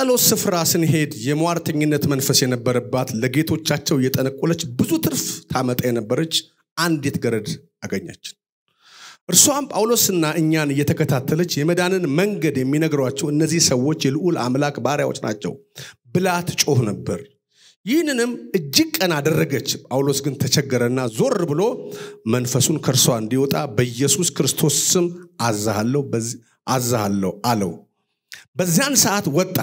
ጸሎት ስፍራ ስንሄድ የሟርተኝነት መንፈስ የነበረባት ለጌቶቻቸው የጠነቆለች ብዙ ትርፍ ታመጣ የነበረች አንዲት ገረድ አገኛችን። እርሷም ጳውሎስና እኛን እየተከታተለች የመዳንን መንገድ የሚነግሯቸው እነዚህ ሰዎች የልዑል አምላክ ባሪያዎች ናቸው ብላ ትጮህ ነበር። ይህንንም እጅግ ቀን አደረገች። ጳውሎስ ግን ተቸገረና ዞር ብሎ መንፈሱን ከእርሷ እንዲወጣ በኢየሱስ ክርስቶስ ስም አዛሃለሁ አለው። በዚያን ሰዓት ወጣ።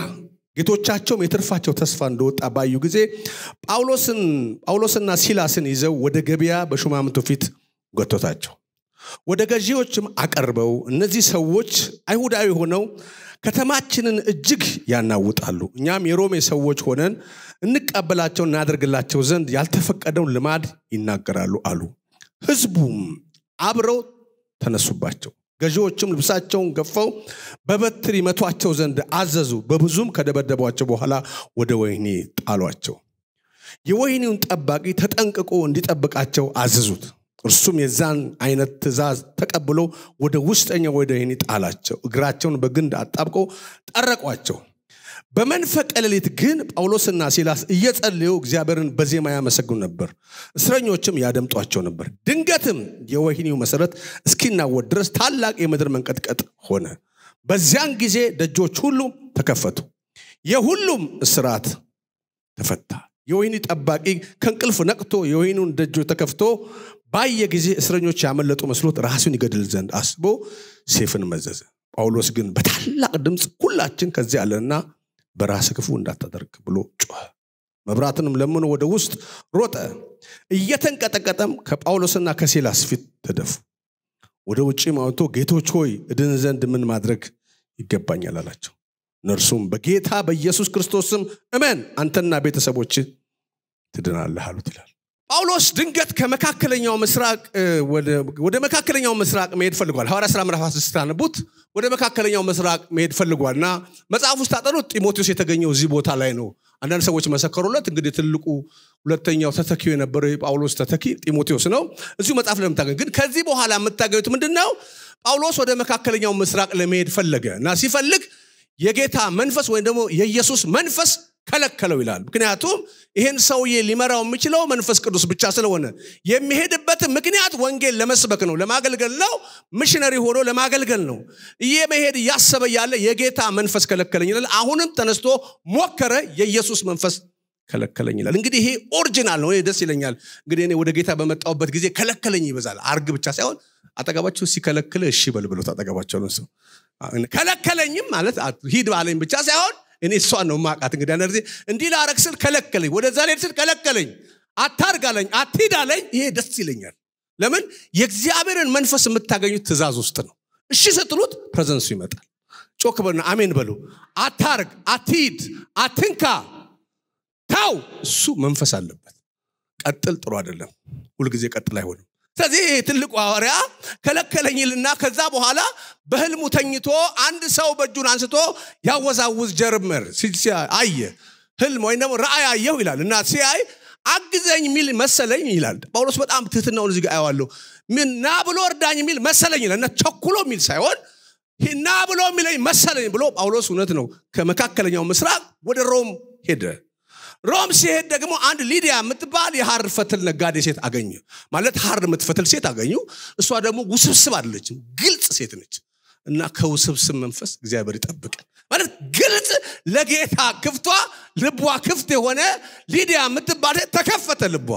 ጌቶቻቸውም የትርፋቸው ተስፋ እንደወጣ ባዩ ጊዜ ጳውሎስን ጳውሎስና ሲላስን ይዘው ወደ ገበያ በሹማምቱ ፊት ጎተታቸው። ወደ ገዢዎችም አቀርበው እነዚህ ሰዎች አይሁዳዊ ሆነው ከተማችንን እጅግ ያናውጣሉ፣ እኛም የሮሜ ሰዎች ሆነን እንቀበላቸው እናደርግላቸው ዘንድ ያልተፈቀደውን ልማድ ይናገራሉ አሉ። ህዝቡም አብረው ተነሱባቸው። ገዢዎቹም ልብሳቸውን ገፈው በበትር ይመቷቸው ዘንድ አዘዙ። በብዙም ከደበደቧቸው በኋላ ወደ ወህኒ ጣሏቸው። የወህኒውን ጠባቂ ተጠንቅቆ እንዲጠብቃቸው አዘዙት። እርሱም የዛን አይነት ትእዛዝ ተቀብሎ ወደ ውስጠኛው ወደ ወህኒ ጣላቸው። እግራቸውን በግንድ አጣብቀው ጠረቋቸው። በመንፈቀ ሌሊት ግን ጳውሎስና ሲላስ እየጸልዩ እግዚአብሔርን በዜማ ያመሰግኑ ነበር፣ እስረኞችም ያደምጧቸው ነበር። ድንገትም የወህኒው መሰረት እስኪናወድ ድረስ ታላቅ የምድር መንቀጥቀጥ ሆነ። በዚያን ጊዜ ደጆች ሁሉ ተከፈቱ፣ የሁሉም እስራት ተፈታ። የወህኒ ጠባቂ ከእንቅልፍ ነቅቶ የወህኒውን ደጆ ተከፍቶ ባየ ጊዜ እስረኞች ያመለጡ መስሎት ራሱን ይገድል ዘንድ አስቦ ሴፍን መዘዘ። ጳውሎስ ግን በታላቅ ድምፅ ሁላችን ከዚህ አለንና በራስ ክፉ እንዳታደርግ ብሎ ጮኸ መብራትንም ለምኖ ወደ ውስጥ ሮጠ እየተንቀጠቀጠም ከጳውሎስና ከሲላስ ፊት ተደፉ ወደ ውጭም ማውቶ ጌቶች ሆይ እድን ዘንድ ምን ማድረግ ይገባኛል አላቸው እነርሱም በጌታ በኢየሱስ ክርስቶስም እመን አንተና ቤተሰቦች ትድናለህ አሉት ይላል ጳውሎስ ድንገት ከመካከለኛው ምስራቅ ወደ መካከለኛው ምስራቅ መሄድ ፈልጓል ሐዋር ስራ ምዕራፍ 16 ወደ መካከለኛው ምስራቅ መሄድ ፈልጓል እና መጽሐፍ ውስጥ አጠኑት ጢሞቴዎስ የተገኘው እዚህ ቦታ ላይ ነው አንዳንድ ሰዎች መሰከሩለት እንግዲህ ትልቁ ሁለተኛው ተተኪው የነበረው የጳውሎስ ተተኪ ጢሞቴዎስ ነው እዚሁ መጽሐፍ ለምታገኝ ግን ከዚህ በኋላ የምታገኙት ምንድን ነው ጳውሎስ ወደ መካከለኛው ምስራቅ ለመሄድ ፈለገ እና ሲፈልግ የጌታ መንፈስ ወይም ደግሞ የኢየሱስ መንፈስ ከለከለው ይላል ምክንያቱም ይህን ሰውዬ ሊመራው የሚችለው መንፈስ ቅዱስ ብቻ ስለሆነ የሚሄድበት ምክንያት ወንጌል ለመስበክ ነው ለማገልገል ነው ሚሽነሪ ሆኖ ለማገልገል ነው እየመሄድ እያሰበ ያለ የጌታ መንፈስ ከለከለኝ ይላል አሁንም ተነስቶ ሞከረ የኢየሱስ መንፈስ ከለከለኝ ይላል እንግዲህ ይሄ ኦሪጂናል ነው ደስ ይለኛል እንግዲህ እኔ ወደ ጌታ በመጣውበት ጊዜ ከለከለኝ ይበዛል አርግ ብቻ ሳይሆን አጠገባቸው ሲከለክል እሺ በል ብሎት አጠገባቸው ነው ሰው ከለከለኝም ማለት ሂድ ባለኝ ብቻ ሳይሆን እኔ እሷን ነው ማቃት። እንግዲህ አንዳንድ ጊዜ እንዲህ ላረግ ስል ከለከለኝ፣ ወደዛ ሌድ ስል ከለከለኝ፣ አታርጋለኝ፣ አትሄዳለኝ። ይሄ ደስ ይለኛል። ለምን የእግዚአብሔርን መንፈስ የምታገኙት ትእዛዝ ውስጥ ነው። እሺ ስትሉት ፕሬዘንሱ ይመጣል። ጮክ አሜን በሉ። አታርግ፣ አትሂድ፣ አትንካ፣ ታው እሱ መንፈስ አለበት። ቀጥል ጥሩ አይደለም። ሁልጊዜ ቀጥል አይሆንም። ስለዚህ ትልቁ ሐዋርያ ከለከለኝልና ከዛ በኋላ በህልሙ ተኝቶ አንድ ሰው በእጁን አንስቶ ያወዛውዝ ጀርምር አየ። ህልም ወይም ደግሞ ረአይ አየሁ ይላል እና ሲያይ አግዘኝ ሚል መሰለኝ ይላል ጳውሎስ። በጣም ትህትናውን እዚህ ጋር አየዋለሁ። ና ብሎ እርዳኝ የሚል መሰለኝ ይላል እና ቸኩሎ የሚል ሳይሆን ና ብሎ የሚለኝ መሰለኝ ብሎ ጳውሎስ እውነት ነው ከመካከለኛው ምስራቅ ወደ ሮም ሄደ። ሮም ሲሄድ ደግሞ አንድ ሊዲያ የምትባል የሀር ፈትል ነጋዴ ሴት አገኘ። ማለት ሀር የምትፈትል ሴት አገኙ። እሷ ደግሞ ውስብስብ አይደለችም፣ ግልጽ ሴት ነች። እና ከውስብስብ መንፈስ እግዚአብሔር ይጠብቀን። ማለት ግልጽ ለጌታ ክፍቷ ልቧ ክፍት የሆነ ሊዲያ የምትባል ሴት ተከፈተ ልቧ።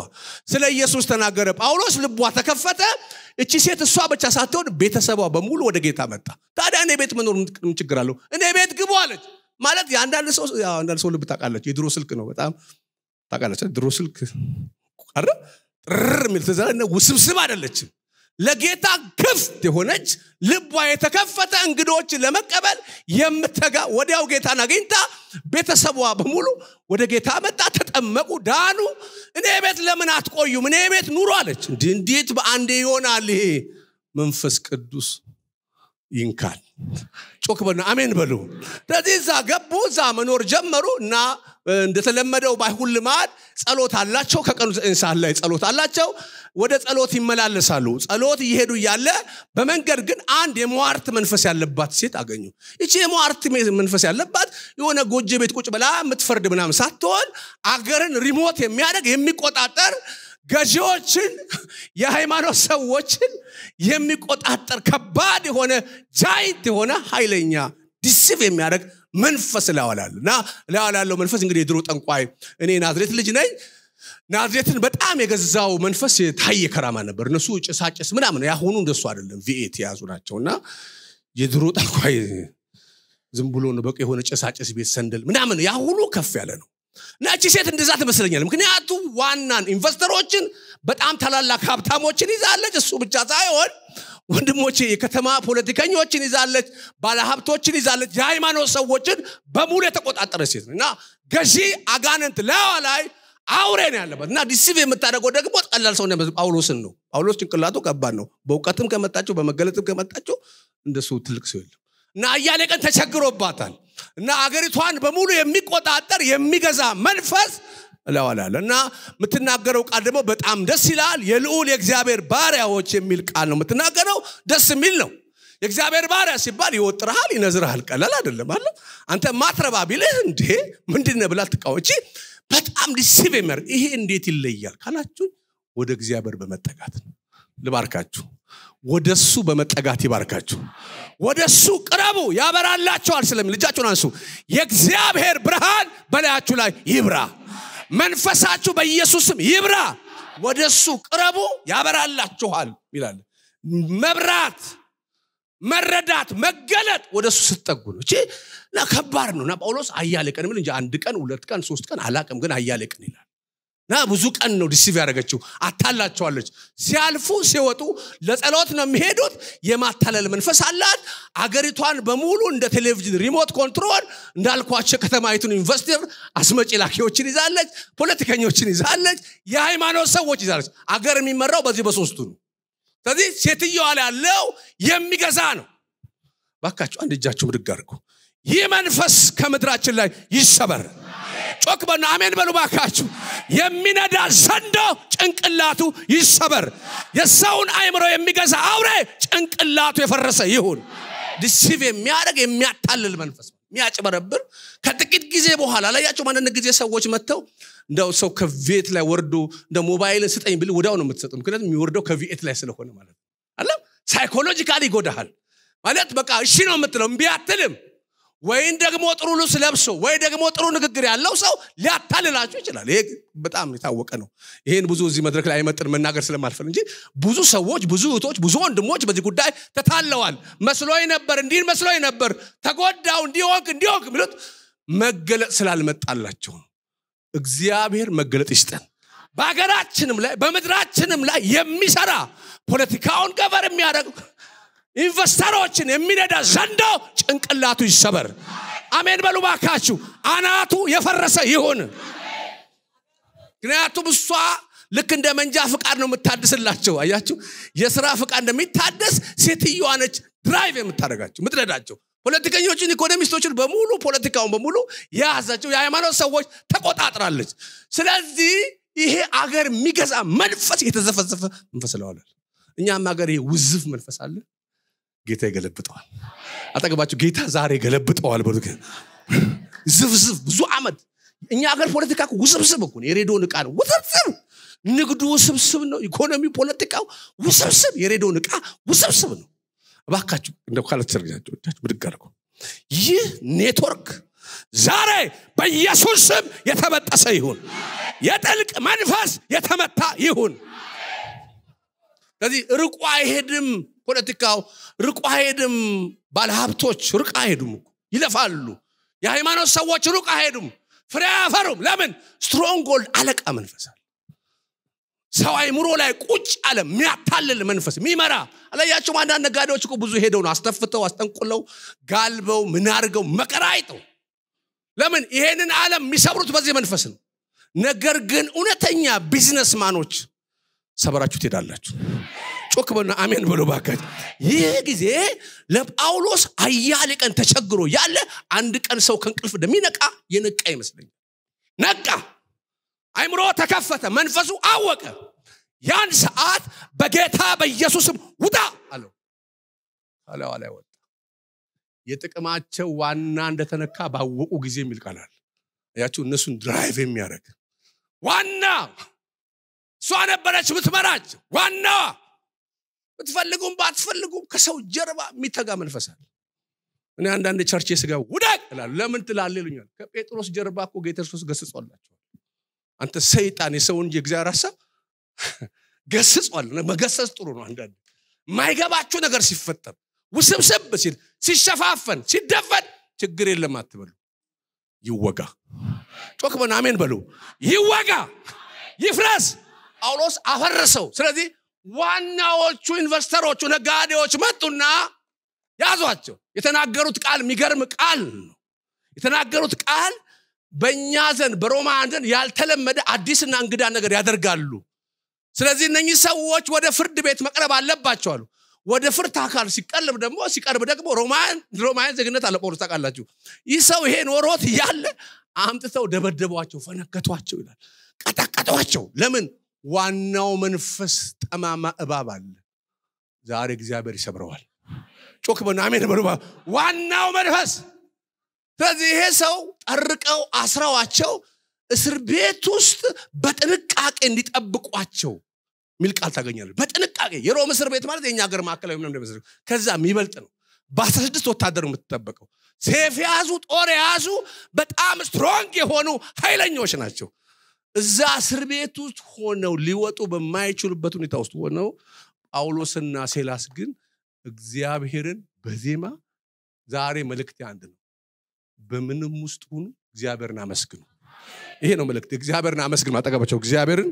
ስለ ኢየሱስ ተናገረ ጳውሎስ። ልቧ ተከፈተ። እቺ ሴት እሷ ብቻ ሳትሆን ቤተሰቧ በሙሉ ወደ ጌታ መጣ። ታዲያ እኔ ቤት መኖር ምን ችግር አለው? እኔ ቤት ግቡ አለች። ማለት የአንዳንድ ሰው አንዳንድ ሰው ልብ ታቃለች የድሮ ስልክ ነው በጣም ታውቃለች ድሮ ስልክ አረ ጥር የሚል ትዘለ ውስብስብ አይደለችም ለጌታ ክፍት የሆነች ልቧ የተከፈተ እንግዶች ለመቀበል የምተጋ ወዲያው ጌታን አግኝታ ቤተሰቧ በሙሉ ወደ ጌታ መጣ ተጠመቁ ዳኑ እኔ ቤት ለምን አትቆዩም እኔ ቤት ኑሮ አለች እንዴት በአንዴ ይሆናል ይሄ መንፈስ ቅዱስ ይንካል ጮክ በሉ አሜን በሉ ስለዚህ እዛ ገቡ እዛ መኖር ጀመሩ እና እንደተለመደው ባይሁን ልማድ ጸሎት አላቸው ከቀኑ ዘጠኝ ላይ ጸሎት አላቸው ወደ ጸሎት ይመላለሳሉ ጸሎት እየሄዱ እያለ በመንገድ ግን አንድ የመዋርት መንፈስ ያለባት ሴት አገኙ እቺ የመዋርት መንፈስ ያለባት የሆነ ጎጆ ቤት ቁጭ ብላ የምትፈርድ ምናም ሳትሆን አገርን ሪሞት የሚያደርግ የሚቆጣጠር ገዢዎችን የሃይማኖት ሰዎችን የሚቆጣጠር ከባድ የሆነ ጃይንት የሆነ ኃይለኛ ዲሲቭ የሚያደርግ መንፈስ እላዋላለሁ እና ላዋላለው መንፈስ እንግዲህ የድሮ ጠንቋይ እኔ ናዝሬት ልጅ ነኝ ናዝሬትን በጣም የገዛው መንፈስ የታየ ከራማ ነበር እነሱ ጭሳጭስ ምናምን ያሁኑ እንደሱ አይደለም ቪኤት የያዙ ናቸው እና የድሮ ጠንቋይ ዝም ብሎ ነው በቃ የሆነ ጭሳጭስ ቤት ሰንደል ምናምን ያ ከፍ ያለ ነው ነቺ ሴት እንደዛ ትመስለኛል ምክንያቱም ዋናን ኢንቨስተሮችን በጣም ታላላቅ ሀብታሞችን ይዛለች እሱ ብቻ ሳይሆን ወንድሞች የከተማ ፖለቲከኞችን ይዛለች ባለሀብቶችን ይዛለች የሃይማኖት ሰዎችን በሙሉ የተቆጣጠረ ሴት እና ገዢ አጋንንት ላዋ ላይ አውሬ ነው ያለበት እና ዲሲቭ የምታደርገው ደግሞ ቀላል ሰው ጳውሎስን ነው ጳውሎስ ጭንቅላቱ ከባድ ነው በእውቀትም ከመጣቸው በመገለጥም ከመጣቸው እንደሱ ትልቅ ሰው የለም እና እያሌ ቀን ተቸግሮባታል እና አገሪቷን በሙሉ የሚቆጣጠር የሚገዛ መንፈስ እለዋላል እና የምትናገረው ቃል ደግሞ በጣም ደስ ይላል። የልዑል የእግዚአብሔር ባሪያዎች የሚል ቃል ነው የምትናገረው። ደስ የሚል ነው። የእግዚአብሔር ባሪያ ሲባል ይወጥረሃል ይነዝረሃል ቀላል አይደለም አለ አንተ ማትረባ ቢልህ እንዴ ምንድነ ብላ ትቃወጪ። በጣም ዲሲቭ ይሄ እንዴት ይለያል ካላችሁ ወደ እግዚአብሔር በመጠጋት ልባርካችሁ ወደ እሱ በመጠጋት ይባርካችሁ ወደ እሱ ቅረቡ ያበራላቸዋል ስለሚል ልጃችሁን አንሱ የእግዚአብሔር ብርሃን በላያችሁ ላይ ይብራ መንፈሳችሁ በኢየሱስም ይብራ ወደ እሱ ቅረቡ ያበራላችኋል ይላል መብራት መረዳት መገለጥ ወደ እሱ ስትጠጉ ነው እቺ ከባድ ነው እና ጳውሎስ አያሌ ቀን ምን እንጂ አንድ ቀን ሁለት ቀን ሶስት ቀን አላቅም ግን አያሌ ቀን ይላል እና ብዙ ቀን ነው ዲሲቭ ያደረገችው አታላቸዋለች ሲያልፉ ሲወጡ ለጸሎት ነው የሚሄዱት የማታለል መንፈስ አላት አገሪቷን በሙሉ እንደ ቴሌቪዥን ሪሞት ኮንትሮል እንዳልኳቸው ከተማዊቱን ኢንቨስትር አስመጪ ላኪዎችን ይዛለች ፖለቲከኞችን ይዛለች የሃይማኖት ሰዎች ይዛለች አገር የሚመራው በዚህ በሶስቱ ነው ስለዚህ ሴትዮዋ ያለው የሚገዛ ነው ባካቸው አንድ እጃቸው ምድግ አድርጉ ይህ መንፈስ ከምድራችን ላይ ይሰበር ጮክ በሉ፣ አሜን በሉ ባካችሁ። የሚነዳ ዘንዶ ጭንቅላቱ ይሰበር። የሰውን አይምሮ የሚገዛ አውሬ ጭንቅላቱ የፈረሰ ይሁን። ዲሲቭ የሚያደርግ የሚያታልል መንፈስ የሚያጭበረብር ከጥቂት ጊዜ በኋላ ላያቸው አንዳንድ ጊዜ ሰዎች መጥተው እንደው ሰው ከቪኤት ላይ ወርዶ እንደ ሞባይልን ስጠኝ ብል ወዲያው ነው የምትሰጠው። ምክንያቱም የሚወርደው ከቪኤት ላይ ስለሆነ ማለት ነው። አለ ሳይኮሎጂካሊ ይጎዳሃል ማለት በቃ እሺ ነው የምትለው እምቢ አትልም። ወይም ደግሞ ጥሩ ልብስ ለብሶ ወይ ደግሞ ጥሩ ንግግር ያለው ሰው ሊያታልላቸው ይችላል። ይሄ በጣም የታወቀ ነው። ይህን ብዙ እዚህ መድረክ ላይ አይመጥን መናገር ስለማልፈል እንጂ ብዙ ሰዎች፣ ብዙ እህቶች፣ ብዙ ወንድሞች በዚህ ጉዳይ ተታለዋል። መስሎኝ ነበር፣ እንዲህን መስሎኝ ነበር፣ ተጎዳው፣ እንዲሆንክ እንዲሆንክ ብሉት መገለጥ ስላልመጣላቸው እግዚአብሔር መገለጥ ይስጠን። በሀገራችንም ላይ በምድራችንም ላይ የሚሰራ ፖለቲካውን ገበር የሚያደርግ ኢንቨስተሮችን የሚነዳ ዘንዶ ጭንቅላቱ ይሰበር። አሜን በሉ ባካችሁ። አናቱ የፈረሰ ይሁን። ምክንያቱም እሷ ልክ እንደ መንጃ ፍቃድ ነው የምታድስላቸው። አያችሁ፣ የስራ ፍቃድ እንደሚታደስ ሴትዮዋ ነች ድራይቭ የምታደረጋቸው ምትነዳቸው። ፖለቲከኞችን፣ ኢኮኖሚስቶችን በሙሉ ፖለቲካውን በሙሉ የያዛቸው የሃይማኖት ሰዎች ተቆጣጥራለች። ስለዚህ ይሄ አገር የሚገዛ መንፈስ የተዘፈዘፈ መንፈስ ለዋላል። እኛም ሀገር ይሄ ውዝፍ መንፈስ አለ። ጌታ ይገለብጠዋል አጠገባቸው ጌታ ዛሬ ገለብጠዋል በሉ ዝብዝብ ብዙ አመት እኛ ሀገር ፖለቲካ ውስብስብ እኮ የሬዲዮ ንቃ ነው ውስብስብ ንግዱ ውስብስብ ነው ኢኮኖሚ ፖለቲካው ውስብስብ የሬዲዮ ንቃ ውስብስብ ነው እባካችሁ እንደ ካለተሰርግዛቸው እጃችሁ ብድግ ይህ ኔትወርክ ዛሬ በኢየሱስ ስም የተበጠሰ ይሁን የጥልቅ መንፈስ የተመታ ይሁን ስለዚህ ርቆ አይሄድም ፖለቲካው ርቆ አይሄድም ባለሀብቶች ርቅ አይሄዱም ይለፋሉ የሃይማኖት ሰዎች ሩቅ አይሄዱም ፍሬ አፈሩም ለምን ስትሮንጎልድ አለቃ መንፈሳል ሰው አይምሮ ላይ ቁጭ አለ የሚያታልል መንፈስ የሚመራ አለያቸው አንዳንድ ነጋዴዎች ብዙ ሄደው ነው አስተፍተው አስጠንቁለው ጋልበው ምናርገው መቀራ አይጠው ለምን ይሄንን ዓለም የሚሰብሩት በዚህ መንፈስ ነው ነገር ግን እውነተኛ ቢዝነስማኖች ሰበራችሁ ትሄዳላችሁ ጮክ በና አሜን ብሎ ባካች ይህ ጊዜ ለጳውሎስ አያሌ ቀን ተቸግሮ ያለ አንድ ቀን ሰው ከእንቅልፍ እንደሚነቃ የነቃ ይመስለኛል ነቃ አይምሮ ተከፈተ መንፈሱ አወቀ ያን ሰዓት በጌታ በኢየሱስም ውጣ አለው አለዋ ላይ ወጣ የጥቅማቸው ዋና እንደተነካ ባወቁ ጊዜ የሚል ያቸው እነሱን ድራይቭ የሚያደርግ ዋና እሷ ነበረች ምትመራች ዋናዋ ብትፈልጉም ባትፈልጉም ከሰው ጀርባ የሚተጋ መንፈስ አለ እኔ አንዳንድ ቸርች ስጋ ውደቅ ላሉ ለምን ትላለ ይሉኛል ከጴጥሮስ ጀርባ እኮ ጌተርሶስ ኢየሱስ ገስጿላቸዋል አንተ ሰይጣን የሰው እንጂ የእግዚአብሔር ሀሳብ ገስጿል መገሰጽ ጥሩ ነው አንዳንድ ማይገባችሁ ነገር ሲፈጠር ውስብስብ ሲል ሲሸፋፈን ሲደፈን ችግር የለም አትበሉ ይወጋ ጮክ አሜን በሉ ይወጋ ይፍረስ ጳውሎስ አፈረሰው ስለዚህ ዋናዎቹ ኢንቨስተሮቹ ነጋዴዎች መጡና ያዟቸው የተናገሩት ቃል የሚገርም ቃል ነው የተናገሩት ቃል በእኛ ዘንድ በሮማን ዘንድ ያልተለመደ አዲስና እንግዳ ነገር ያደርጋሉ ስለዚህ እነኚህ ሰዎች ወደ ፍርድ ቤት መቅረብ አለባቸዋሉ ወደ ፍርድ አካል ሲቀልብ ደግሞ ሲቀርብ ደግሞ ሮማን ዜግነት አለ ጳውሎስ ታውቃላችሁ ይህ ሰው ይሄ ወሮት እያለ አምጥተው ደበደቧቸው ፈነከቷቸው ይላል ቀጠቀጧቸው ለምን ዋናው መንፈስ ጠማማ እባብ አለ። ዛሬ እግዚአብሔር ይሰብረዋል። ጮክ በሉ አሜን በሉ። ዋናው መንፈስ። ስለዚህ ይሄ ሰው ጠርቀው አስረዋቸው እስር ቤት ውስጥ በጥንቃቄ እንዲጠብቋቸው ሚል ቃል ታገኛለ። በጥንቃቄ የሮም እስር ቤት ማለት የኛ ሀገር ማዕከላዊ ምንም እንደመሰለ ከዛ የሚበልጥ ነው። በአስራ ስድስት ወታደር የምትጠበቀው ሴፍ የያዙ ጦር የያዙ በጣም ስትሮንግ የሆኑ ኃይለኞች ናቸው። እዛ እስር ቤት ውስጥ ሆነው ሊወጡ በማይችሉበት ሁኔታ ውስጥ ሆነው ጳውሎስና ሴላስ ግን እግዚአብሔርን በዜማ ዛሬ መልእክት አንድ ነው። በምንም ውስጥ ሁኑ እግዚአብሔርን አመስግኑ። ይሄ ነው መልእክት። እግዚአብሔርን አመስግኑ። አጠገባቸው እግዚአብሔርን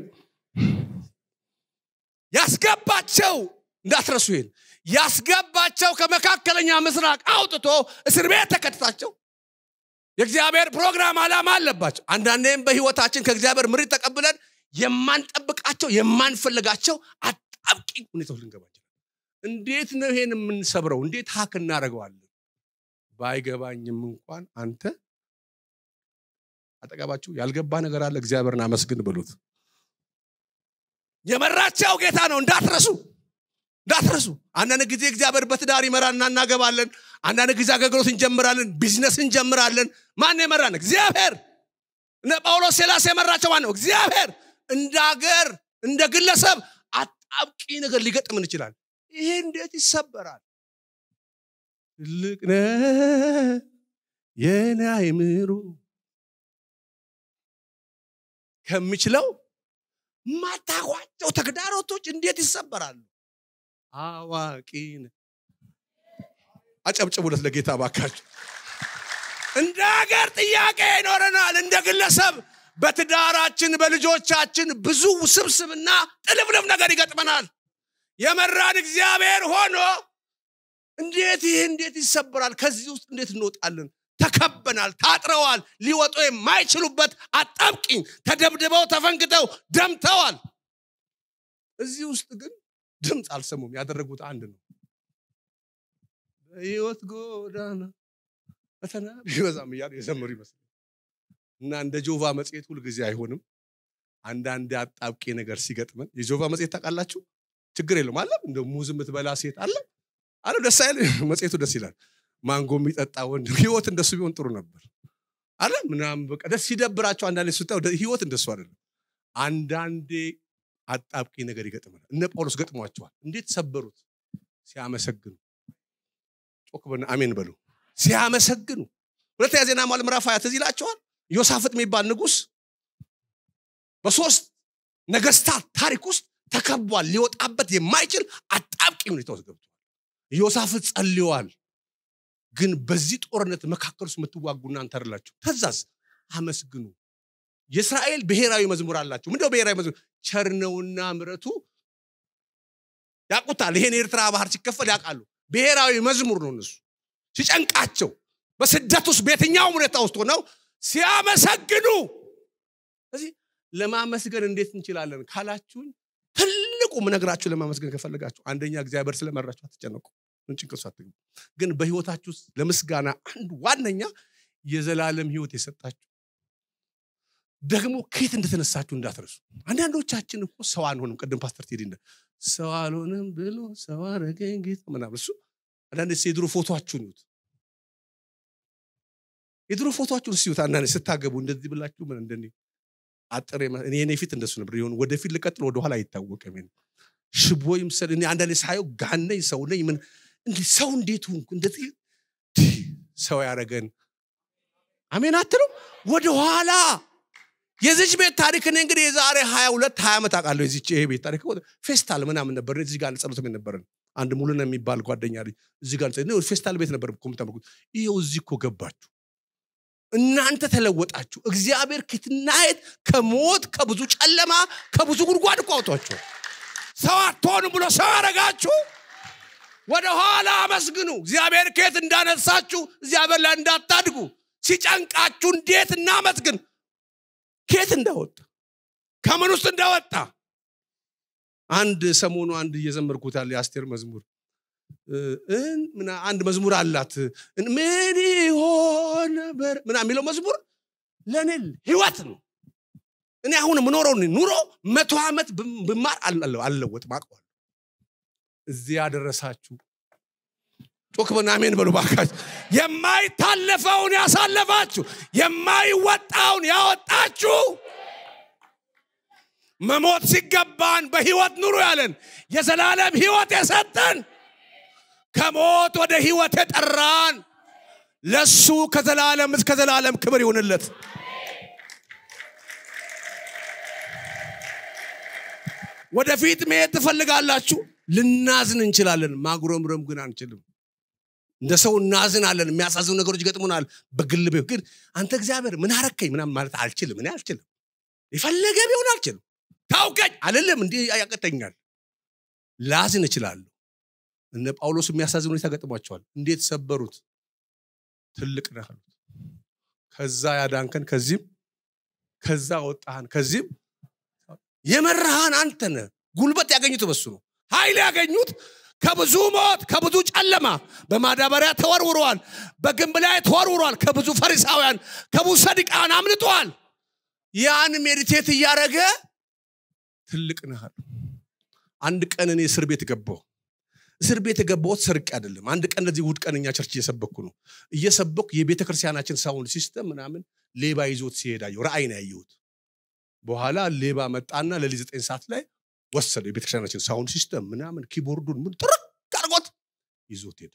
ያስገባቸው እንዳትረሱ ይሄን ያስገባቸው ከመካከለኛ ምስራቅ አውጥቶ እስር ቤት ተከትታቸው የእግዚአብሔር ፕሮግራም አላማ አለባቸው አንዳንዴም በህይወታችን ከእግዚአብሔር ምሪት ተቀብለን የማንጠብቃቸው የማንፈልጋቸው አጣብቂ ሁኔታዎች ልንገባ እንዴት ነው ይሄን የምንሰብረው እንዴት ሀክ እናደርገዋለን ባይገባኝም እንኳን አንተ አጠቀባችሁ ያልገባ ነገር አለ እግዚአብሔርን አመስግን ብሉት የመራቸው ጌታ ነው እንዳትረሱ እንዳትረሱ አንዳንድ ጊዜ እግዚአብሔር በትዳር ይመራና እናገባለን አንዳንድ ጊዜ አገልግሎት እንጀምራለን ቢዝነስ እንጀምራለን ማን የመራን እግዚአብሔር እነ ጳውሎስ ሴላስ የመራቸው ማን ነው እግዚአብሔር እንደ አገር እንደ ግለሰብ አጣብቂ ነገር ሊገጥምን ይችላል ይሄ እንዴት ይሰበራል ትልቅ ነ የኔ አይምሩ ከሚችለው ማታቋቸው ተግዳሮቶች እንዴት ይሰበራሉ አዋቂ ነህ። አጨብጭቡለት ለጌታ ባካች እንደ ሀገር ጥያቄ ይኖረናል። እንደ ግለሰብ በትዳራችን በልጆቻችን ብዙ ውስብስብና ጥልፍልፍ ነገር ይገጥመናል። የመራን እግዚአብሔር ሆኖ እንዴት ይህ እንዴት ይሰብራል? ከዚህ ውስጥ እንዴት እንወጣለን? ተከበናል፣ ታጥረዋል፣ ሊወጡ የማይችሉበት አጣብቂኝ፣ ተደብድበው ተፈንክተው ደምተዋል። እዚህ ውስጥ ግን ድምፅ አልሰሙም ያደረጉት አንድ ነው በህይወት ጎዳና ፈተና ቢበዛም እያሉ የዘምሩ ይመስላል እና እንደ ጆቫ መጽሔት ሁልጊዜ አይሆንም አንዳንድ አጣብቄ ነገር ሲገጥመን የጆቫ መጽሔት ታውቃላችሁ ችግር የለም አለም እንደ ሙዝ የምትበላ ሴት አለ አለ ደስ አይል መጽሔቱ ደስ ይላል ማንጎ የሚጠጣ ወንድ ህይወት እንደሱ ቢሆን ጥሩ ነበር አለ ምናም በቃ ደስ ሲደብራቸው አንዳንዴ ስታ ህይወት እንደሱ አይደለም አንዳንዴ አጣብቂ ነገር ይገጥማል። እነ ጳውሎስ ገጥሟቸዋል። እንዴት ሰበሩት? ሲያመሰግኑ። ጮክ በና አሜን በሉ። ሲያመሰግኑ። ሁለተኛ ዜና መዋዕል ምራፍ ሀያ ትዝ ላቸዋል ዮሳፍጥ የሚባል ንጉስ በሶስት ነገስታት ታሪክ ውስጥ ተከቧል። ሊወጣበት የማይችል አጣብቂ ሁኔታ ውስጥ ገብቷል። ዮሳፍጥ ጸልዋል ግን በዚህ ጦርነት መካከል ውስጥ የምትዋጉ እናንተ አይደላችሁ። ተዛዝ አመስግኑ፣ የእስራኤል ብሔራዊ መዝሙር አላቸው ምንደው ብሔራዊ መዝሙር ቸርነውና ምረቱ ያቁታል ይሄን የኤርትራ ባህር ሲከፈል ያውቃሉ ብሔራዊ መዝሙር ነው እነሱ ሲጨንቃቸው በስደት ውስጥ በየትኛውም ሁኔታ ውስጥ ሆነው ሲያመሰግኑ ስለዚህ ለማመስገን እንዴት እንችላለን ካላችሁኝ ትልቁ ምነግራችሁ ለማመስገን ከፈልጋችሁ አንደኛ እግዚአብሔር ስለመራችሁ አትጨነቁ ጭንቅሱ ግን በህይወታችሁ ለምስጋና አንድ ዋነኛ የዘላለም ህይወት የሰጣችሁ ደግሞ ከየት እንደተነሳችሁ እንዳትረሱ አንዳንዶቻችን እኮ ሰው አንሆንም ቅድም ፓስተር ቴዲ ሰው አልሆንም ብሎ ሰው አረገኝ ጌታ ምናምን እሱ አንዳንድ ስ የድሮ ፎቶችሁን ይዩት የድሮ ፎቶችሁን ሲዩት አንዳንድ ስታገቡ እንደዚህ ብላችሁ ምን እንደ አጥር እኔ ፊት እንደሱ ነበር ሆን ወደፊት ልቀጥል ወደኋላ አይታወቅም ሽቦ ይምሰል እኔ አንዳንድ ሳየው ጋነኝ ሰው ነኝ ምን ሰው እንዴት ሆንኩ እንደዚህ ሰው ያረገን አሜን አትሉም ወደኋላ የዚች ቤት ታሪክ እኔ እንግዲህ የዛሬ 22 20 ዓመት አውቃለሁ። የዚች ይሄ ቤት ታሪክ ፌስታል ምናምን ነበር። እዚህ ጋር ጸሎት ቤት ነበረን። አንድ ነው የሚባል ጓደኛ እዚህ ጋር ፌስታል ቤት ነበር ኮምታ የምታመልኩት። ይኸው እዚህ እኮ ገባችሁ። እናንተ ተለወጣችሁ። እግዚአብሔር ኬትና ከሞት ከብዙ ጨለማ ከብዙ ጉድጓድ እኮ ሰው አትሆኑ ብሎ ሰው አረጋችሁ ወደ ኋላ አመስግኑ። እግዚአብሔር ከየት እንዳነሳችሁ እግዚአብሔር ላይ እንዳታድጉ። ሲጨንቃችሁ እንዴት እናመስግን? ከየት እንዳወጣ ከምን ውስጥ እንዳወጣ አንድ ሰሞኑ አንድ እየዘመርኩት ያለ የአስቴር መዝሙር አንድ መዝሙር አላት ምን ነበር ምና የሚለው መዝሙር ለእኔ ህይወት ነው እኔ አሁን ምኖረው ኑሮ መቶ ዓመት ብማር አለወጥ ማቅቧል እዚህ ያደረሳችሁ ጮክበና አሜን በሉ ባካች የማይታለፈውን ያሳለፋችሁ የማይወጣውን ያወጣችሁ መሞት ሲገባን በህይወት ኑሩ ያለን የዘላለም ህይወት የሰጠን ከሞት ወደ ህይወት የጠራን ለሱ ከዘላለም እስከ ዘላለም ክብር ይሁንለት። ወደፊት መሄድ ትፈልጋላችሁ? ልናዝን እንችላለን፣ ማጉረምረም ግን አንችልም። እንደ ሰው እናዝናለን። የሚያሳዝኑ ነገሮች ገጥሙናል። በግል ቤ ግን አንተ እግዚአብሔር ምን አረከኝ ምናም ማለት አልችልም። እኔ አልችልም። የፈለገ ቢሆን አልችልም። ታውቀኝ አልልም። እንዲህ ያቀተኛል። ላዝን እችላለሁ። እነ ጳውሎስ የሚያሳዝን ሁኔታ ገጥሟቸዋል። እንዴት ሰበሩት? ትልቅ ነህ ከዛ ያዳንከን ከዚህም ከዛ ወጣህን ከዚህም የመራሃን አንተነ ጉልበት ያገኙት በሱ ነው። ኃይል ያገኙት ከብዙ ሞት ከብዙ ጨለማ በማዳበሪያ ተወርውረዋል። በግንብ ላይ ተወርውረዋል። ከብዙ ፈሪሳውያን ከብዙ ሰድቃን አምልጠዋል። ያን ሜዲቴት እያደረገ ትልቅ ነህ አንድ ቀን እኔ እስር ቤት ገባው እስር ቤት የገባሁት ሰርቅ አይደለም። አንድ ቀን እንደዚህ ውድ ቀንኛ ቸርች እየሰበኩ ነው እየሰበኩ የቤተ ክርስቲያናችን ሳውንድ ሲስተም ምናምን ሌባ ይዞት ሲሄዳየው ራአይ ነው ያየሁት። በኋላ ሌባ መጣና ለሊ ዘጠኝ ሰዓት ላይ ወሰደው። የቤተክርስቲያናችን ሳውንድ ሲስተም ምናምን ኪቦርዱን ምን ጥርቅ አርጎት ይዞት ሄደ።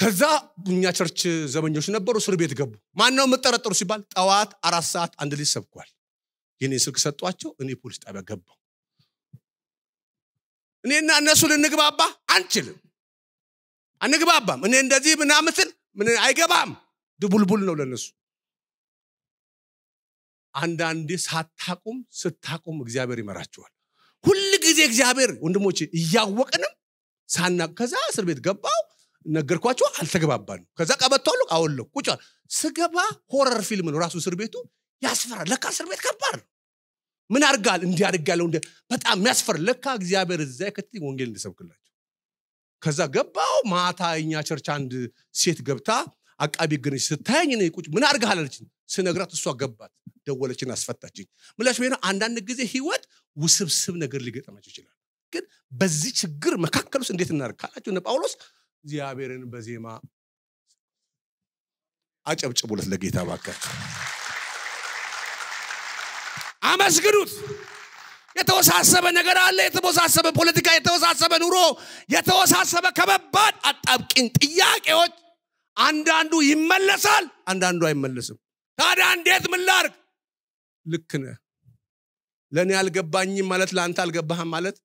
ከዛ እኛ ቸርች ዘመኞች ነበሩ፣ እስር ቤት ገቡ። ማንነው የምጠረጠሩ ሲባል ጠዋት አራት ሰዓት አንድ ልጅ ሰብኳል። የኔ ስልክ ሰጧቸው፣ እኔ ፖሊስ ጣቢያ ገባው። እኔና እነሱ ልንግባባ አንችልም፣ አንግባባም። እኔ እንደዚህ ምናምን ምን አይገባም፣ ድቡልቡል ነው ለነሱ። አንዳንዴ ሳታቁም ስታቁም እግዚአብሔር ይመራችኋል። ሁል ጊዜ እግዚአብሔር ወንድሞች እያወቅንም ሳና ከዛ እስር ቤት ገባው ነገርኳቸው፣ አልተገባባን ከዛ ቀበቶ አሉ አወለኩ ቁጭ ስገባ ሆረር ፊልም ነው ራሱ እስር ቤቱ ያስፈራል። ለካ እስር ቤት ከባድ ነው። ምን አርጋል እንዲህ አርጋለሁ እንደ በጣም የሚያስፈር ለካ እግዚአብሔር እዛ የከትልኝ ወንጌል እንድሰብክላቸው ከዛ ገባው ማታ እኛ ቸርች አንድ ሴት ገብታ አቃቢ ግን ስታኝ እኔ ቁጭ ምን አድርገሃል አለችኝ ስነግራት እሷ ገባት ደወለችን አስፈታችኝ ምላሽ ነው አንዳንድ ጊዜ ህይወት ውስብስብ ነገር ሊገጠማቸው ይችላል ግን በዚህ ችግር መካከል ውስጥ እንዴት እናደርግ ካላቸው ጳውሎስ እግዚአብሔርን በዜማ አጨብጭቡለት ለጌታ ባከ አመስግኑት የተወሳሰበ ነገር አለ የተወሳሰበ ፖለቲካ የተወሳሰበ ኑሮ የተወሳሰበ ከበባድ አጣብቂን ጥያቄዎች አንዳንዱ ይመለሳል አንዳንዱ አይመለስም ታዲያ እንዴት ምን ላርግ ልክ ነ ለእኔ አልገባኝም ማለት ለአንተ አልገባህም ማለት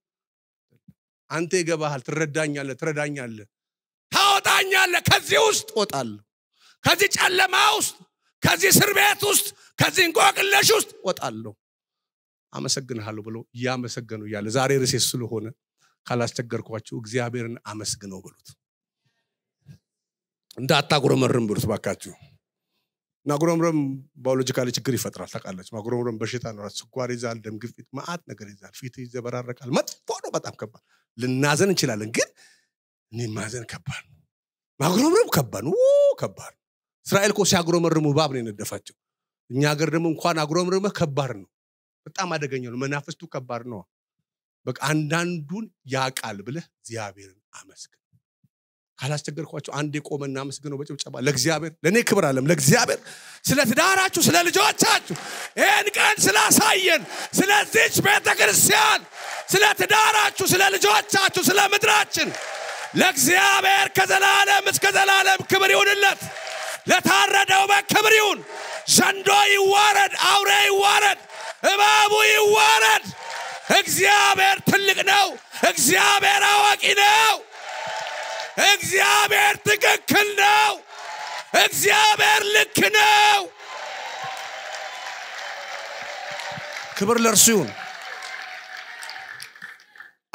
አንተ ይገባሃል ትረዳኛለ ትረዳኛለ ታወጣኛለ ከዚህ ውስጥ ወጣለሁ ከዚህ ጨለማ ውስጥ ከዚህ እስር ቤት ውስጥ ከዚህ እንቆቅለሽ ውስጥ ወጣለሁ አመሰግንሃለሁ ብሎ እያመሰገኑ እያለ ዛሬ ርሴት ስለሆነ ካላስቸገርኳቸው እግዚአብሔርን አመስግነው ብሉት እንዳታጉረመርም ብሉት ባካችሁ። ናጉረምረም ባዮሎጂካሊ ችግር ይፈጥራል ታቃለች ማጉረምረም በሽታ ነው። ስኳር ይዛል፣ ደም ግፊት፣ ነገር ይዛል። ፊት ይዘበራረቃል። መጥፎ ነው፣ በጣም ከባድ። ልናዘን እንችላለን፣ ግን እኔ ማዘን ከባድ ማጉረምረም ከባድ ከባድ እስራኤል እኮ ሲያጉረመርሙ ባብ ነው የነደፋቸው። እኛ ሀገር ደግሞ እንኳን አጉረምርመ ከባድ ነው፣ በጣም አደገኛ ነው። መናፍስቱ ከባድ ነው። በቃ አንዳንዱን ያቃል ብለህ እግዚአብሔርን አመስግን። ካላስቸገርኳቸው አንድ የቆመና መስግኖ በጭብጨባ ለእግዚአብሔር ለእኔ ክብር አለም ለእግዚአብሔር ስለ ትዳራችሁ ስለ ልጆቻችሁ ይህን ቀን ስላሳየን ስለዚች ቤተ ክርስቲያን ስለ ትዳራችሁ ስለ ልጆቻችሁ ስለ ምድራችን ለእግዚአብሔር ከዘላለም እስከ ዘላለም ክብር ይሁንለት ለታረደው በክብር ይሁን ዘንዶ ይዋረድ አውሬ ይዋረድ እባቡ ይዋረድ እግዚአብሔር ትልቅ ነው እግዚአብሔር አዋቂ ነው እግዚአብሔር ትክክል ነው። እግዚአብሔር ልክ ነው። ክብር ለእርሱ ይሁን።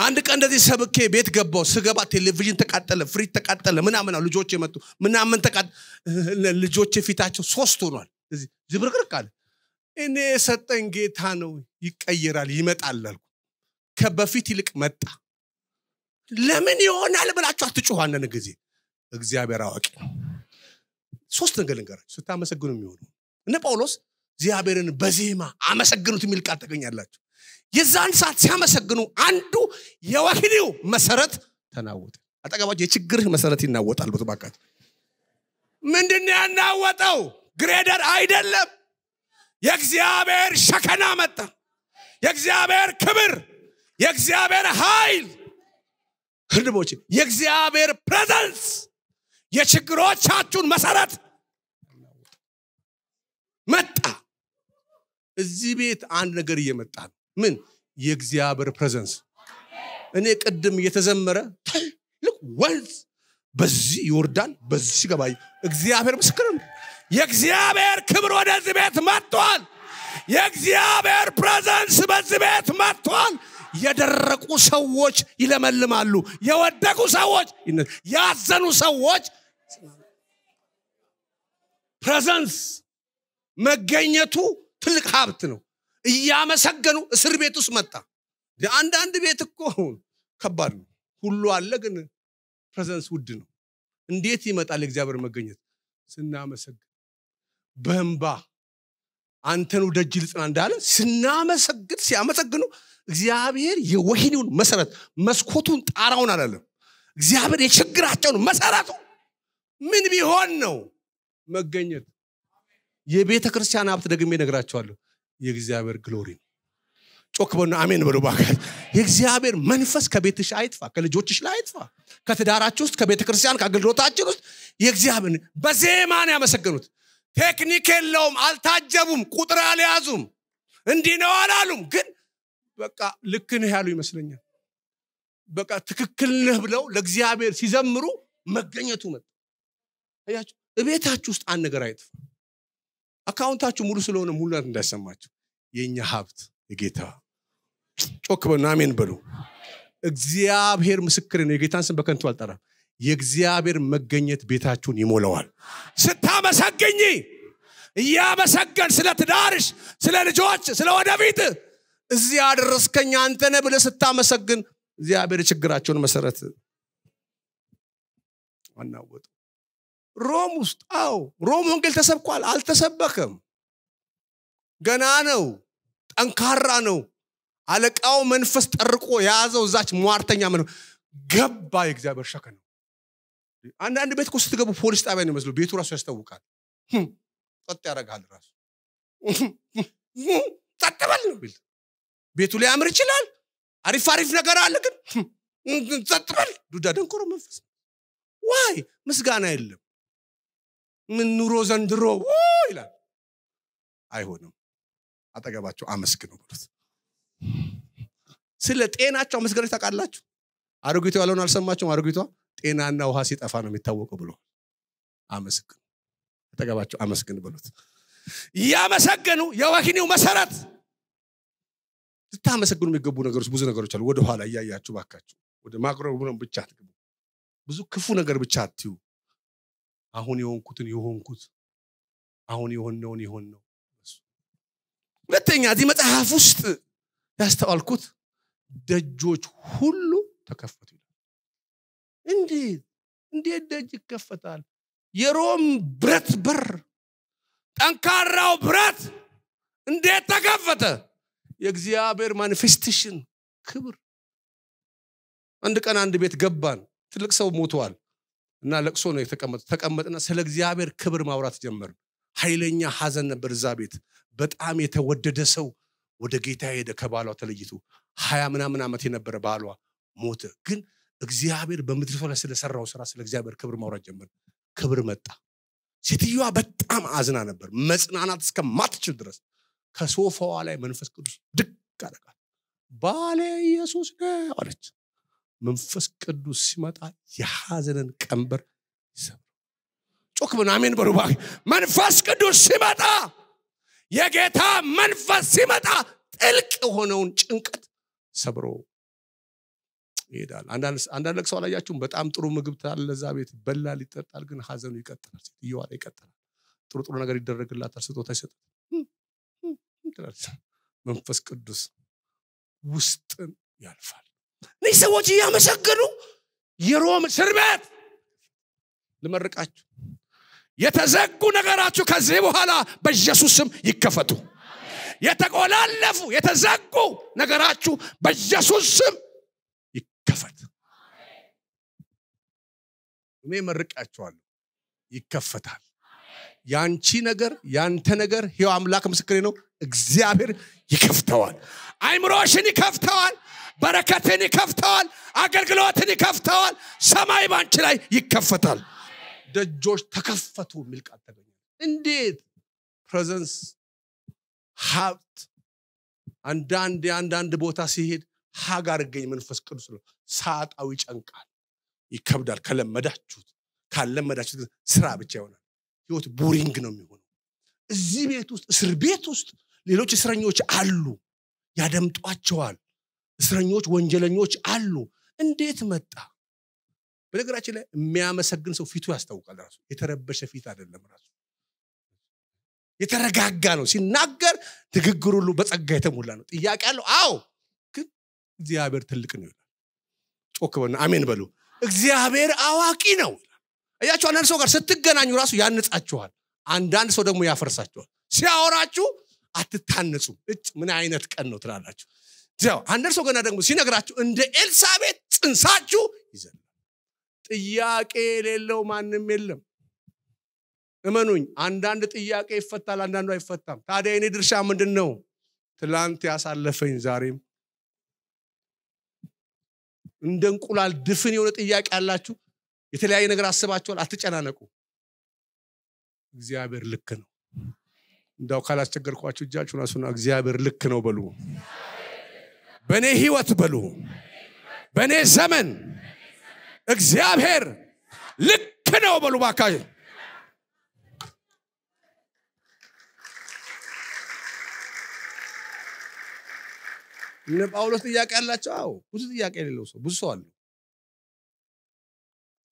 አንድ ቀን እንደዚህ ሰብኬ ቤት ገባው። ስገባ ቴሌቪዥን ተቃጠለ፣ ፍሪጅ ተቃጠለ፣ ምናምን ልጆች የመጡ ምናምን ልጆች ፊታቸው ሶስት ሆኗል። ዝብርቅርቅ አለ። እኔ የሰጠኝ ጌታ ነው፣ ይቀየራል፣ ይመጣል አልኩ። ከበፊት ይልቅ መጣ። ለምን ይሆናል ብላችሁ አትጩሁ። አንዳንድ ጊዜ እግዚአብሔር አዋቂ ሶስት ነገር ልንገራችሁ፣ ስታመሰግኑ የሚሆኑ እነ ጳውሎስ እግዚአብሔርን በዜማ አመሰግኑት የሚል ቃል ተገኛላችሁ የዛን ሰዓት ሲያመሰግኑ አንዱ የወህኒው መሰረት ተናወጠ። አጠገባቸው የችግርህ መሰረት ይናወጣል። በተባካች ምንድን ያናወጠው? ግሬደር አይደለም። የእግዚአብሔር ሸከና መጣ። የእግዚአብሔር ክብር፣ የእግዚአብሔር ኃይል ህልሞች የእግዚአብሔር ፕሬዘንስ የችግሮቻችሁን መሰረት መጣ እዚህ ቤት አንድ ነገር እየመጣ ነው ምን የእግዚአብሔር ፕሬዘንስ እኔ ቅድም እየተዘመረ ትልቅ ወንዝ በዚህ ይወርዳል በዚህ ሲገባ እግዚአብሔር ምስክር የእግዚአብሔር ክብር ወደዚህ ቤት መጥቷል የእግዚአብሔር ፕሬዘንስ በዚህ ቤት መጥቷል የደረቁ ሰዎች ይለመልማሉ። የወደቁ ሰዎች፣ ያዘኑ ሰዎች ፕሬዘንስ መገኘቱ ትልቅ ሀብት ነው። እያመሰገኑ እስር ቤት ውስጥ መጣ። አንዳንድ ቤት እኮ ከባድ ነው። ሁሉ አለ፣ ግን ፕሬዘንስ ውድ ነው። እንዴት ይመጣል? እግዚአብሔር መገኘት ስናመሰግን በእንባ አንተን ደጅ ልጽና እንዳለ ስናመሰግን ሲያመሰግኑ እግዚአብሔር የወህኒውን መሰረት መስኮቱን ጣራውን አላለም እግዚአብሔር የችግራቸውን መሰረቱ ምን ቢሆን ነው መገኘት የቤተ ክርስቲያን ሀብት ደግሜ ነግራቸዋለሁ የእግዚአብሔር ግሎሪ ነው ጮክ በና አሜን በሉ ባካል የእግዚአብሔር መንፈስ ከቤትሽ አይጥፋ ከልጆችሽ ላይ አይጥፋ ከትዳራችሁ ውስጥ ከቤተ ክርስቲያን ከአገልግሎታችን ውስጥ የእግዚአብሔር በዜማን ያመሰገኑት ቴክኒክ የለውም አልታጀቡም ቁጥር አልያዙም እንዲህ ነው አላሉም ግን በቃ ልክንህ ያሉ ይመስለኛል በቃ ትክክል ነህ ብለው ለእግዚአብሔር ሲዘምሩ መገኘቱ መጣ አያችሁ እቤታችሁ ውስጥ አንድ ነገር አይጥፋ አካውንታችሁ ሙሉ ስለሆነ ሙሉነት እንዳይሰማችሁ የእኛ ሀብት የጌታ ጮክ በሉ አሜን በሉ እግዚአብሔር ምስክር ነው የጌታን ስም በከንቱ አልጠራም የእግዚአብሔር መገኘት ቤታችሁን ይሞለዋል ስታመሰግኝ እያመሰገን ስለ ትዳርሽ ስለ ልጆች ስለ ወደፊት እዚህ አደረስከኝ አንተነ ብለ ስታመሰግን እግዚአብሔር ችግራቸውን መሰረት አናወጡ ሮም ውስጥ አዎ ሮም ወንጌል ተሰብኳል አልተሰበከም ገና ነው ጠንካራ ነው አለቃው መንፈስ ጠርቆ የያዘው እዛች ሟርተኛ ገባ የእግዚአብሔር ሸከ ነው አንዳንድ ቤት እኮ ስትገቡ ፖሊስ ጣቢያ ነው ይመስለው ቤቱ ራሱ ያስታውቃል ጸጥ ያደርጋል ራሱ ጸጥ ነው ቢል ቤቱ ሊያምር ይችላል አሪፍ አሪፍ ነገር አለ ግን ጸጥ ዱዳ ደንቆሮ መንፈስ ዋይ ምስጋና የለም ምን ኑሮ ዘንድሮ ይላል አይሆንም አጠገባቸው አመስግኑ ብሉት ስለ ጤናቸው አመስገኖች ታውቃላችሁ አሮጊቷ ያለውን አልሰማችሁም አሮጊቷ ጤናና ውሃ ሲጠፋ ነው የሚታወቀው ብሎ አመስግኑ ተገባቸው አመስግን ብሉት እያመሰገኑ የወህኒው መሰረት ልታመሰግኑ የሚገቡ ነገሮች ብዙ ነገሮች አሉ ወደኋላ እያያችሁ ባካችሁ ወደ ማቅረብ ብቻ አትግቡ ብዙ ክፉ ነገር ብቻ አትዩ አሁን የሆንኩትን የሆንኩት አሁን የሆነውን የሆን ነው ሁለተኛ እዚህ መጽሐፍ ውስጥ ያስተዋልኩት ደጆች ሁሉ ተከፈቱ እንዴት እንዴት ደጅ ይከፈታል የሮም ብረት በር ጠንካራው ብረት እንዴት ተከፈተ የእግዚአብሔር ማኒፌስቴሽን ክብር አንድ ቀን አንድ ቤት ገባን ትልቅ ሰው ሞተዋል እና ለቅሶ ነው የተቀመጠ ተቀመጥና ስለ እግዚአብሔር ክብር ማውራት ጀመር ኃይለኛ ሀዘን ነበር እዛ ቤት በጣም የተወደደ ሰው ወደ ጌታ ሄደ ከባሏ ተለይቶ ሀያ ምናምን ዓመት የነበረ ባሏ ሞተ ግን እግዚአብሔር ሰው ላይ ስለሰራው ስራ ስለ እግዚአብሔር ክብር ማውራት ጀመር ክብር መጣ ሴትዮዋ በጣም አዝና ነበር መጽናናት እስከማትችል ድረስ ከሶፋዋ ላይ መንፈስ ቅዱስ ድቅ አደረጋል ባሌ ኢየሱስ ነው አለች መንፈስ ቅዱስ ሲመጣ የሐዘንን ቀንበር ይሰብራል ጮክ ምናሜን በሉ መንፈስ ቅዱስ ሲመጣ የጌታ መንፈስ ሲመጣ ጥልቅ የሆነውን ጭንቀት ሰብሮ ይሄዳል። አንዳንድ ሰው አላያችሁም? በጣም ጥሩ ምግብ ታለ እዛ ቤት በላል ይጠጣል፣ ግን ሀዘኑ ይቀጥላል። ሴትዮዋ ላይ ይቀጥላል። ጥሩ ጥሩ ነገር ይደረግላታል፣ ስጦታ ይሰጣል። መንፈስ ቅዱስ ውስጥን ያልፋል። እነዚህ ሰዎች እያመሰገኑ የሮም እስር ቤት ልመርቃችሁ፣ የተዘጉ ነገራችሁ ከዚህ በኋላ በኢየሱስ ስም ይከፈቱ። የተቆላለፉ የተዘጉ ነገራችሁ በኢየሱስ ስም ይከፈት። እኔ መርቂያቸዋለሁ። ይከፈታል። ያንቺ ነገር ያንተ ነገር ይኸው አምላክ ምስክሬ ነው። እግዚአብሔር ይከፍተዋል። አይምሮሽን ይከፍተዋል። በረከትን ይከፍተዋል። አገልግሎትን ይከፍተዋል። ሰማይ ባንቺ ላይ ይከፈታል። ደጆች ተከፈቱ የሚል ቃል ተገኘ። እንዴት ፕሬዘንስ ሀብት አንዳንድ የአንዳንድ ቦታ ሲሄድ ሀግ ገኝ መንፈስ ቅዱስ ነው ሳጣው ይጨንቃል፣ ይከብዳል። ከለመዳችሁት ካለመዳችሁት ስራ ብቻ ይሆናል። ህይወት ቦሪንግ ነው የሚሆነው። እዚህ ቤት ውስጥ እስር ቤት ውስጥ ሌሎች እስረኞች አሉ፣ ያደምጧቸዋል። እስረኞች፣ ወንጀለኞች አሉ። እንዴት መጣ? በነገራችን ላይ የሚያመሰግን ሰው ፊቱ ያስታውቃል። ራሱ የተረበሸ ፊት አይደለም። ራሱ የተረጋጋ ነው። ሲናገር ንግግር ሁሉ በጸጋ የተሞላ ነው። ጥያቄ አለው? አዎ። ግን እግዚአብሔር ትልቅ ነው ጮክ በሉ አሜን በሉ እግዚአብሔር አዋቂ ነው እያችሁ አንዳንድ ሰው ጋር ስትገናኙ ራሱ ያንጻችኋል አንዳንድ ሰው ደግሞ ያፈርሳችኋል ሲያወራችሁ አትታነጹ እጭ ምን አይነት ቀን ነው ትላላችሁ ያው አንደር ሰው ገና ደግሞ ሲነግራችሁ እንደ ኤልሳቤት ጽንሳችሁ ይዘል ጥያቄ የሌለው ማንም የለም እመኑኝ አንዳንድ ጥያቄ ይፈታል አንዳንዱ አይፈታም ታዲያ እኔ ድርሻ ምንድን ነው ትላንት ያሳለፈኝ ዛሬም እንደ እንቁላል ድፍን የሆነ ጥያቄ አላችሁ የተለያየ ነገር አስባችኋል አትጨናነቁ እግዚአብሔር ልክ ነው እንዳው ካላስቸገርኳችሁ እጃችሁን አሱና እግዚአብሔር ልክ ነው በሉ በእኔ ህይወት በሉ በእኔ ዘመን እግዚአብሔር ልክ ነው በሉ ባካ እነ ጳውሎስ ጥያቄ አላቸው? አዎ፣ ብዙ ጥያቄ የሌለው ሰው ብዙ ሰው አለ።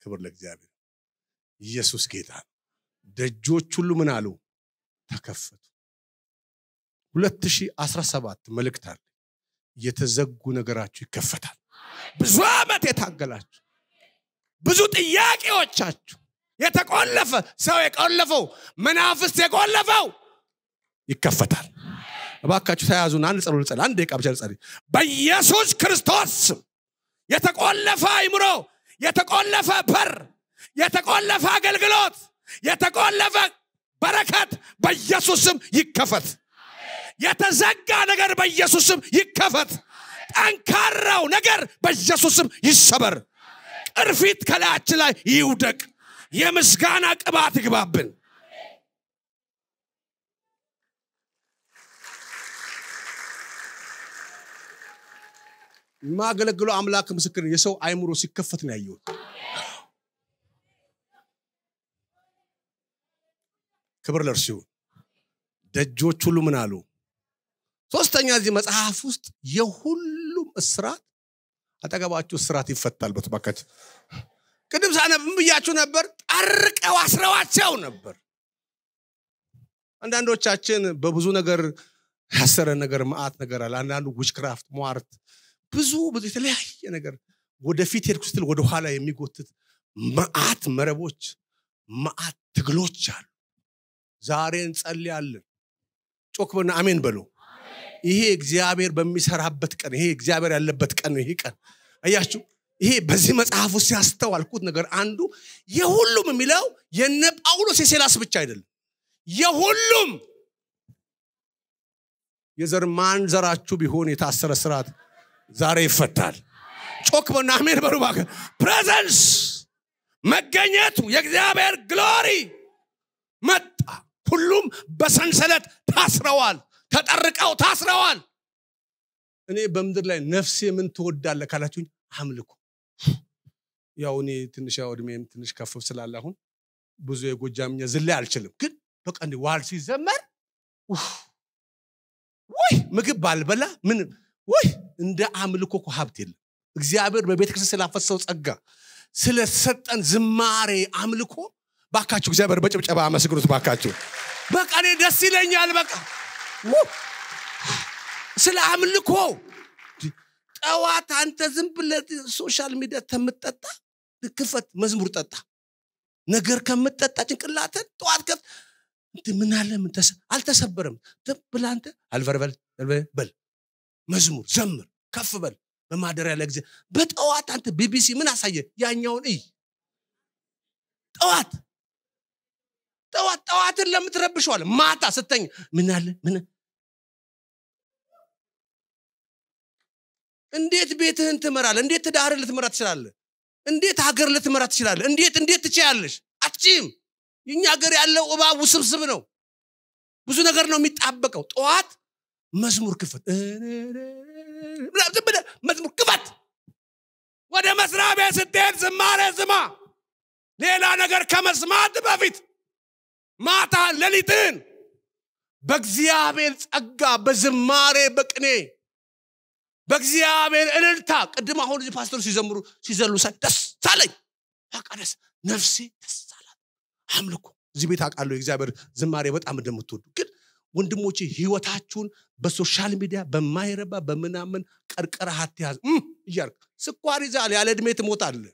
ክብር ለእግዚአብሔር። ኢየሱስ ጌታ ደጆች ሁሉ ምን አሉ? ተከፈቱ። 2017 መልእክት አለ። የተዘጉ ነገራችሁ ይከፈታል። ብዙ ዓመት የታገላችሁ ብዙ ጥያቄዎቻችሁ የተቆለፈ ሰው የቆለፈው መናፍስት የቆለፈው ይከፈታል። እባካችሁ አንድ ጸሎ ልጸል አንድ ደቂቃ ብቻ ልጸል በኢየሱስ ክርስቶስ የተቆለፈ አይምሮ የተቆለፈ በር የተቆለፈ አገልግሎት የተቆለፈ በረከት በኢየሱስም ይከፈት የተዘጋ ነገር በኢየሱስም ይከፈት ጠንካራው ነገር በኢየሱስም ይሰበር ቅርፊት ከላያችን ላይ ይውደቅ የምስጋና ቅባት ይግባብን የማገለግለው አምላክ ምስክር የሰው አይምሮ ሲከፈት ነው ያየሁት። ክብር ለእርሱ ደጆች ሁሉ ምን አሉ? ሶስተኛ እዚህ መጽሐፍ ውስጥ የሁሉም እስራት አጠገባችሁ እስራት ይፈታል። በትባከት ቅድም ሳነብም ብያችሁ ነበር፣ ጠርቀው አስረዋቸው ነበር። አንዳንዶቻችን በብዙ ነገር ያሰረ ነገር መዓት ነገር አለ። አንዳንዱ ዊችክራፍት ሟርት፣ ብዙ ብዙ የተለያየ ነገር ወደፊት ሄድኩ ስትል ወደኋላ የሚጎትት መዓት መረቦች መዓት ትግሎች አሉ ዛሬ እንጸልያለን ጮክ በና አሜን በሉ ይሄ እግዚአብሔር በሚሰራበት ቀን ይሄ እግዚአብሔር ያለበት ቀን ይሄ ቀን አያችሁ ይሄ በዚህ መጽሐፍ ውስጥ ያስተዋልኩት ነገር አንዱ የሁሉም የሚለው የነ ጳውሎስ የሴላስ ብቻ አይደለም የሁሉም የዘር ማን ዘራችሁ ቢሆን የታሰረ ስርዓት ዛሬ ይፈታል ጮክ በና አሜን በሉ ፕሬዘንስ መገኘቱ የእግዚአብሔር ግሎሪ መጣ ሁሉም በሰንሰለት ታስረዋል ተጠርቀው ታስረዋል እኔ በምድር ላይ ነፍሴ ምን ትወዳለ ካላችሁኝ አምልኮ ያው እኔ ትንሽ ያው ትንሽ ከፍ ስላለ አሁን ብዙ የጎጃምኛ ዝላይ አልችልም ግን በቃ ዋል ሲዘመር ወይ ምግብ ባልበላ ምንም ወይ እንደ አምልኮ እኮ ሀብት የለም እግዚአብሔር በቤተ ክርስቲያን ስላፈሰው ጸጋ ስለሰጠን ዝማሬ አምልኮ ባካችሁ እግዚአብሔር በጭብጨባ አመስግኑት ባካችሁ በቃ እኔ ደስ ይለኛል በቃ ስለ አምልኮ ጠዋት አንተ ዝም ብለ ሶሻል ሚዲያ ተምጠጣ ክፈት መዝሙር ጠጣ ነገር ከምጠጣ ጭንቅላትን ጠዋት ከፍት ምን አለ አልተሰበረም ብላንተ አንተ በል መዝሙር ዘምር ከፍ በል በማደሪያ ለጊዜ በጠዋት አንተ ቢቢሲ ምን አሳየ ያኛውን እይ ጠዋት ጠዋት ጠዋትን ለምትረብሸዋል ማታ ስተኝ ምን አለ ምን እንዴት ቤትህን ትመራለ እንዴት ትዳር ልትመራ ትችላለ እንዴት ሀገር ልትመራ ትችላለ እንዴት እንዴት ትችያለሽ አትችም የኛ ሀገር ያለው እባብ ውስብስብ ነው ብዙ ነገር ነው የሚጣበቀው ጠዋት መዝሙር ክፍት መዝሙር ክፈት ወደ መስሪያ ቤት ስትሄድ ዝማሬ ዝማ ሌላ ነገር ከመስማት በፊት ማታ ሌሊትን በእግዚአብሔር ጸጋ በዝማሬ በቅኔ በእግዚአብሔር እልልታ ቅድም አሁን እዚህ ፓስተሩ ሲዘምሩ ሲዘሉ ሳይ ደስ አለኝ ነፍሴ ደስ አላት አምልኮ እዚህ ቤት አውቃለሁ የእግዚአብሔር ዝማሬ በጣም እንደምትወዱ ግን ወንድሞቼ ህይወታችሁን በሶሻል ሚዲያ በማይረባ በምናምን ቀርቀራ አትያዝ እያልክ ስኳር ይዛል ያለ እድሜ አለ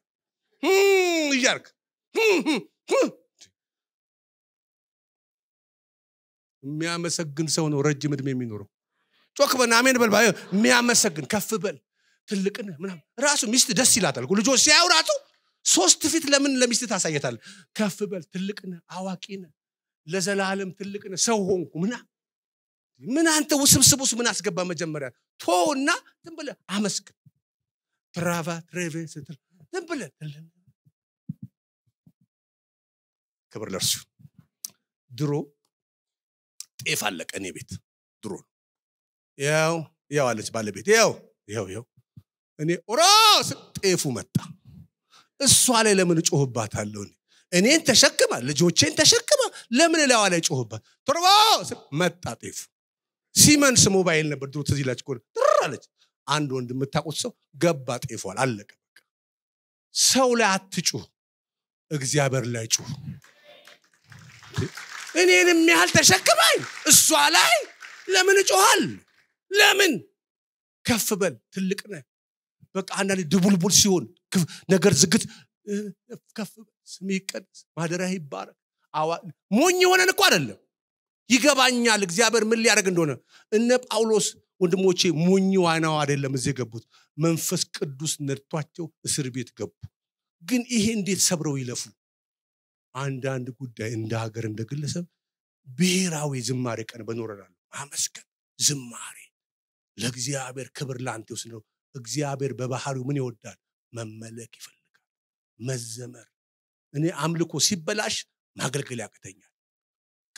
እያልክ የሚያመሰግን ሰው ነው ረጅም እድሜ የሚኖረው ጮክ በና አሜን በል የሚያመሰግን ከፍ በል ትልቅን ምናም ራሱ ሚስት ደስ ይላታል ልጆ ሲያው ራሱ ሶስት ፊት ለምን ለሚስት ታሳየታል ከፍ በል ትልቅን አዋቂን ለዘላለም ትልቅን ሰው ሆንኩ ምናም ምን አንተ ውስብስብ ውስጥ ምን አስገባ መጀመሪያ ቶ እና ዝም ብለ አመስግን ብራቫ ትሬቬ ስትል ዝም ብለ ክብር ለርሱ ድሮ ጤፍ አለቀ እኔ ቤት ድሮ ያው ያው አለች ባለቤት ያው ያው ያው እኔ ሮስ ጤፉ መጣ እሷ ላይ ለምን ጮህባታለሁ እኔን ተሸክማ ልጆቼን ተሸክማ ለምን ላዋ ላይ ጮህባት ቶርቦ መጣ ጤፉ ሲመንስ ሞባይል ነበር ድሮ ትዝ ይላችሁ ከሆነ ጥር አለች አንድ ወንድ የምታቆት ሰው ገባ ጤፏል አለቀ ሰው ላይ አትጩህ እግዚአብሔር ላይ ጩህ እኔንም ያህል ተሸክማኝ እሷ ላይ ለምን እጮኋል ለምን ከፍ በል ትልቅ ነ በቃ አንዳንድ ድቡልቡል ሲሆን ነገር ዝግት ከፍ ስም ይቀደስ ማደሪያ ይባረ ሞኝ የሆነን እኮ አደለም። ይገባኛል እግዚአብሔር ምን ሊያደርግ እንደሆነ እነ ጳውሎስ ወንድሞቼ ሞኝ ዋናው አይደለም እዚህ የገቡት መንፈስ ቅዱስ ነድቷቸው እስር ቤት ገቡ ግን ይሄ እንዴት ሰብረው ይለፉ አንዳንድ ጉዳይ እንደ ሀገር እንደ ግለሰብ ብሔራዊ ዝማሬ ቀን በኖረናል አመስገን ዝማሬ ለእግዚአብሔር ክብር ለአንተ ውስጥ ነው እግዚአብሔር በባህሪው ምን ይወዳል መመለክ ይፈልጋል መዘመር እኔ አምልኮ ሲበላሽ ማገልገል ያቅተኛል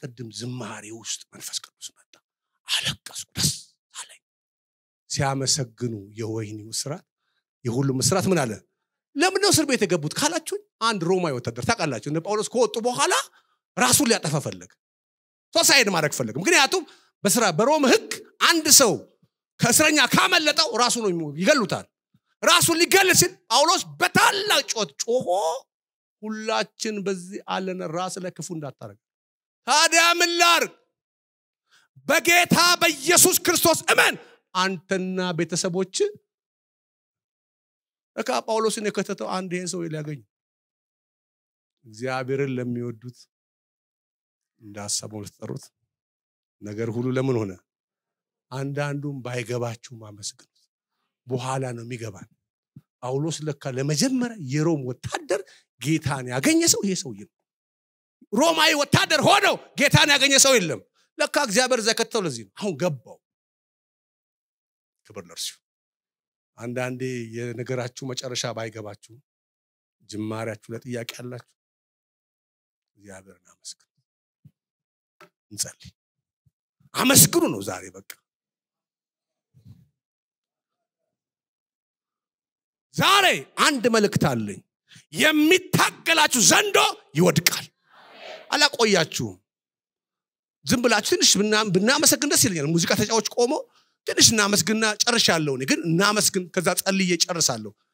ቅድም ዝማሬ ውስጥ መንፈስ ቅዱስ መጣ። አለቀስኩ፣ ደስ አለኝ። ሲያመሰግኑ የወህኒው እስራት የሁሉም እስራት ምን አለ? ለምን ነው እስር ቤት የገቡት ካላችሁኝ፣ አንድ ሮማዊ ወታደር ታውቃላችሁ፣ እነ ጳውሎስ ከወጡ በኋላ ራሱን ሊያጠፋ ፈለግ፣ ሶሳይድ ማድረግ ፈለግ። ምክንያቱም በስራ በሮም ህግ አንድ ሰው ከእስረኛ ካመለጠው ራሱ ነው ይገሉታል። ራሱን ሊገል ሲል ጳውሎስ በታላቅ ጮት ጮሆ ሁላችን በዚህ አለን ራስ ለክፉ እንዳታረግ ታዲያ ምን ላርግ? በጌታ በኢየሱስ ክርስቶስ እመን፣ አንተና ቤተሰቦች እካ ጳውሎስን የከተተው አንድ ይህን ሰው ሊያገኝ እግዚአብሔርን ለሚወዱት እንዳሰበው ለተጠሩት ነገር ሁሉ ለምን ሆነ? አንዳንዱም ባይገባችሁ አመስግኑት። በኋላ ነው የሚገባን። ጳውሎስ ለካ ለመጀመሪያ የሮም ወታደር ጌታን ያገኘ ሰው ይሄ ሰውዬ ነው። ሮማዊ ወታደር ሆነው ጌታን ያገኘ ሰው የለም ለካ እግዚአብሔር እዛ ከተው ለዚህ ነው አሁን ገባው ክብር ለእርሱ አንዳንዴ የነገራችሁ መጨረሻ ባይገባችሁ ጅማሪያችሁ ለጥያቄ አላችሁ እግዚአብሔር አመስግኑ እንጸልይ አመስግኑ ነው ዛሬ በቃ ዛሬ አንድ መልእክት አለኝ የሚታገላችሁ ዘንዶ ይወድቃል አላቆያችሁም። ዝም ብላችሁ ትንሽ ብናመሰግን ደስ ይለኛል። ሙዚቃ ተጫዋች ቆሞ ትንሽ እናመስግና ጨርሻለሁ። እኔ ግን እናመስግን፣ ከዛ ጸልዬ ጨርሳለሁ።